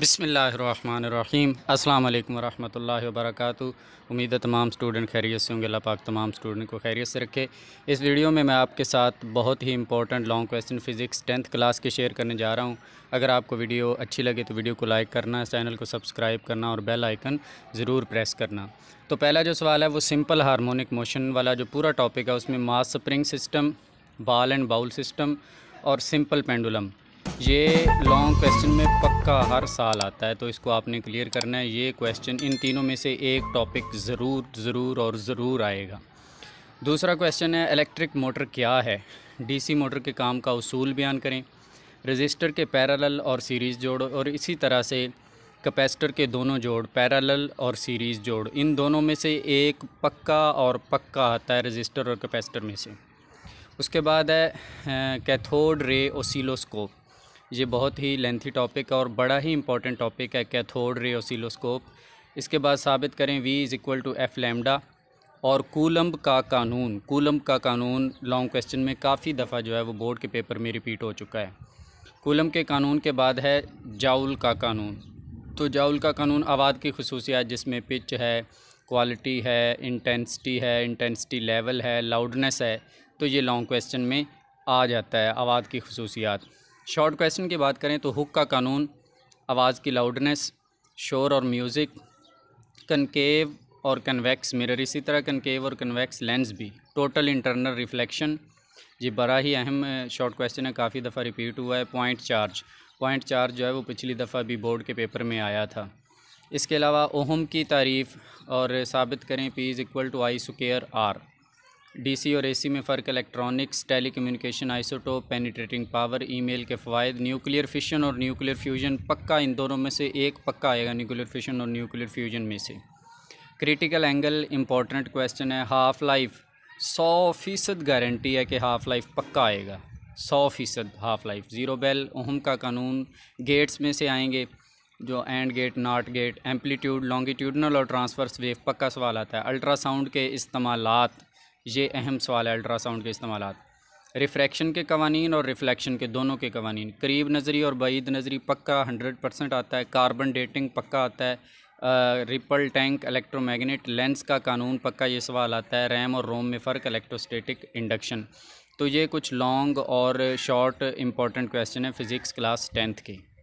बसमीम अल्लाम वरहमल वर्क उम्मीद है तमाम स्टूडेंट खैरियत से होंगे अल्लाह पाक तमाम स्टूडेंट को खैरियत से रखे इस वीडियो में मैं आपके साथ बहुत ही important long question physics tenth class के शेयर करने जा रहा हूँ अगर आपको वीडियो अच्छी लगे तो वीडियो को लाइक करना चैनल को सब्सक्राइब करना और बेल आइकन ज़रूर प्रेस करना तो पहला जो सवाल है वो सिंपल हारमोनिक मोशन वाला जो पूरा टॉपिक है उसमें mass spring system ball and bowl system और सिंपल पेंडुलम ये लॉन्ग क्वेश्चन में पक का हर साल आता है तो इसको आपने क्लियर करना है ये क्वेश्चन इन तीनों में से एक टॉपिक ज़रूर ज़रूर और ज़रूर आएगा दूसरा क्वेश्चन है इलेक्ट्रिक मोटर क्या है डीसी मोटर के काम का उसूल बयान करें रजिस्टर के पैरेलल और सीरीज़ जोड़ और इसी तरह से कैपेसिटर के दोनों जोड़ पैरेलल और सीरीज़ जोड़ इन दोनों में से एक पक्का और पक्का आता है रजिस्टर और कैपेसिटर में से उसके बाद है कैथोड रे ओसीलोस्कोप ये बहुत ही लेंथी टॉपिक और बड़ा ही इंपॉर्टेंट टॉपिक है कैथोड रे ओसिलोस्कोप इसके बाद साबित करें V is equal to f lambda और कूलम्ब का कानून कूलम्ब का कानून लॉन्ग क्वेश्चन में काफ़ी दफ़ा जो है वो बोर्ड के पेपर में रिपीट हो चुका है कूलम के कानून के बाद है जाउल का कानून तो जाउल का कानून आवाज़ की खसूसियात जिसमें पिच है क्वालिटी है इंटेंसिटी है इंटेंसिटी लेवल है लाउडनेस है तो ये लॉन्ग क्वेश्चन में आ जाता है आवाज़ की खसूसियात शॉर्ट क्वेश्चन की बात करें तो हुक का कानून आवाज़ की लाउडनेस शोर और म्यूज़िक कनकेव और कन्वेक्स मिरर इसी तरह कनकेव और कन्वेक्स लेंस भी टोटल इंटरनल रिफ्लेक्शन जी बड़ा ही अहम शॉर्ट क्वेश्चन है काफ़ी दफ़ा रिपीट हुआ है पॉइंट चार्ज पॉइंट चार्ज जो है वो पिछली दफ़ा भी बोर्ड के पेपर में आया था इसके अलावा ओहम की तारीफ़ और साबित करें P is equal to I square R DC और एसी में फ़र्क electronics telecommunication isotope penetrating power email के फ़वाद न्यूक्लियर फिशन और न्यूक्लियर फ्यूजन पक्का इन दोनों में से एक पक्का आएगा न्यूक्लियर फिशन और न्यूक्लियर फ्यूजन में से क्रिटिकल एंगल इंपॉर्टेंट क्वेश्चन है हाफ़ लाइफ सौ फीसद गारंटी है कि हाफ़ लाइफ पक्का आएगा सौ फीसद half life zero bel ohm का कानून गेट्स में से आएंगे जो AND gate NOT gate amplitude longitudinal और ट्रांसफर्स वेव पक्का सवाल आता है अल्ट्रासाउंड के इस्तेमालात ये अहम सवाल है अल्ट्रासाउंड के इस्तेमाल रिफ्रैक्शन के कवानीन और रिफ्लेक्शन के दोनों के कवानीन करीब नज़री और بعید नज़री पक्का हंड्रेड परसेंट आता है कार्बन डेटिंग पक्का आता है रिपल टैंक इलेक्ट्रोमैग्नेट लेंस का कानून पक्का ये सवाल आता है रैम और रोम में फ़र्क इलेक्ट्रोस्टेटिक इंडक्शन तो ये कुछ लॉन्ग और शॉर्ट इम्पॉर्टेंट क्वेश्चन है फ़िज़िक्स क्लास टेंथ के